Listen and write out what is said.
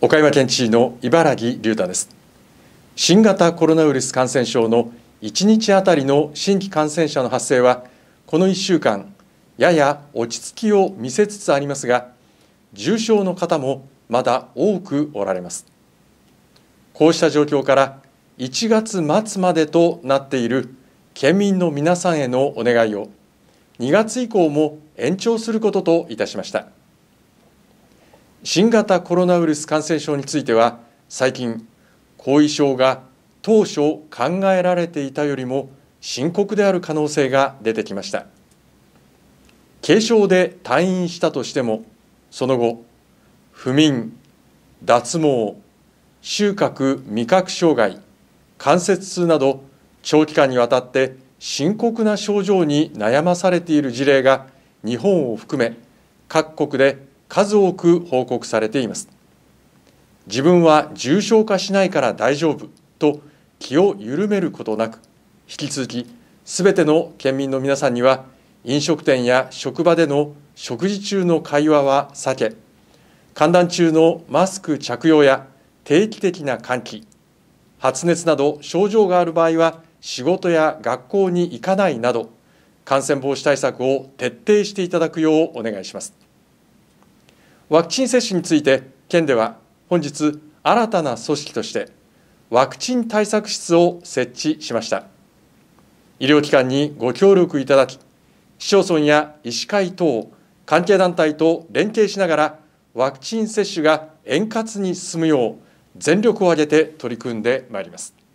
岡山県知事の茨城龍太です新型コロナウイルス感染症の1日あたりの新規感染者の発生はこの1週間やや落ち着きを見せつつありますが重症の方もまだ多くおられますこうした状況から1月末までとなっている県民の皆さんへのお願いを2月以降も延長することといたしました。新型コロナウイルス感染症については最近後遺症が当初考えられていたよりも深刻である可能性が出てきました軽症で退院したとしてもその後不眠脱毛収穫味覚障害関節痛など長期間にわたって深刻な症状に悩まされている事例が日本を含め各国で数多く報告されています自分は重症化しないから大丈夫と気を緩めることなく引き続きすべての県民の皆さんには飲食店や職場での食事中の会話は避け寒暖中のマスク着用や定期的な換気発熱など症状がある場合は仕事や学校に行かないなど感染防止対策を徹底していただくようお願いします。ワクチン接種について県では本日新たな組織としてワクチン対策室を設置しました医療機関にご協力いただき市町村や医師会等関係団体と連携しながらワクチン接種が円滑に進むよう全力を挙げて取り組んでまいります。